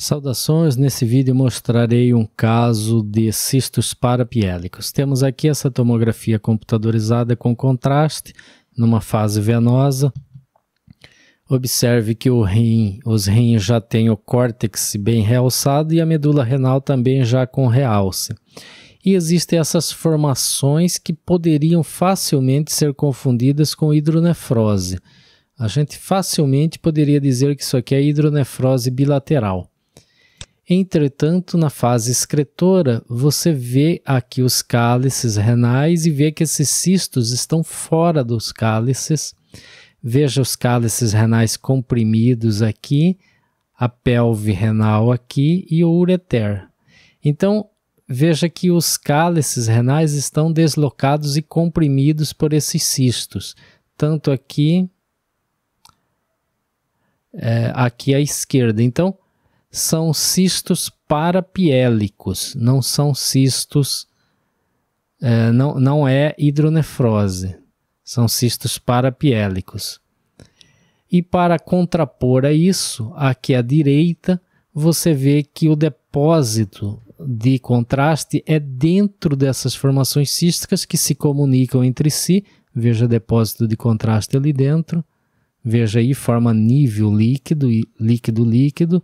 Saudações, nesse vídeo mostrarei um caso de cistos parapiélicos. Temos aqui essa tomografia computadorizada com contraste, numa fase venosa. Observe que rim, os rins já têm o córtex bem realçado e a medula renal também já com realce. E existem essas formações que poderiam facilmente ser confundidas com hidronefrose. A gente facilmente poderia dizer que isso aqui é hidronefrose bilateral. Entretanto, na fase excretora, você vê aqui os cálices renais e vê que esses cistos estão fora dos cálices. Veja os cálices renais comprimidos aqui, a pelve renal aqui e o ureter. Então, veja que os cálices renais estão deslocados e comprimidos por esses cistos, tanto aqui, é, aqui à esquerda. Então, são cistos parapiélicos, não são cistos, é, não, não é hidronefrose, são cistos parapiélicos. E para contrapor a isso, aqui à direita, você vê que o depósito de contraste é dentro dessas formações císticas que se comunicam entre si. Veja depósito de contraste ali dentro. Veja aí, forma nível líquido, líquido, líquido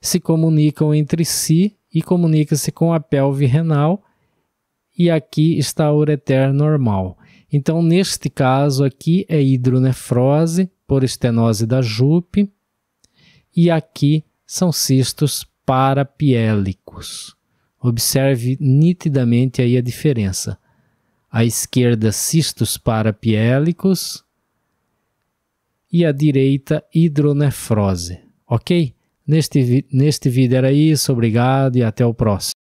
se comunicam entre si e comunica-se com a pelve renal e aqui está a ureter normal. Então, neste caso aqui é hidronefrose por estenose da jupe e aqui são cistos parapiélicos. Observe nitidamente aí a diferença. À esquerda, cistos parapiélicos e à direita, hidronefrose, ok? Neste, neste vídeo era isso, obrigado e até o próximo.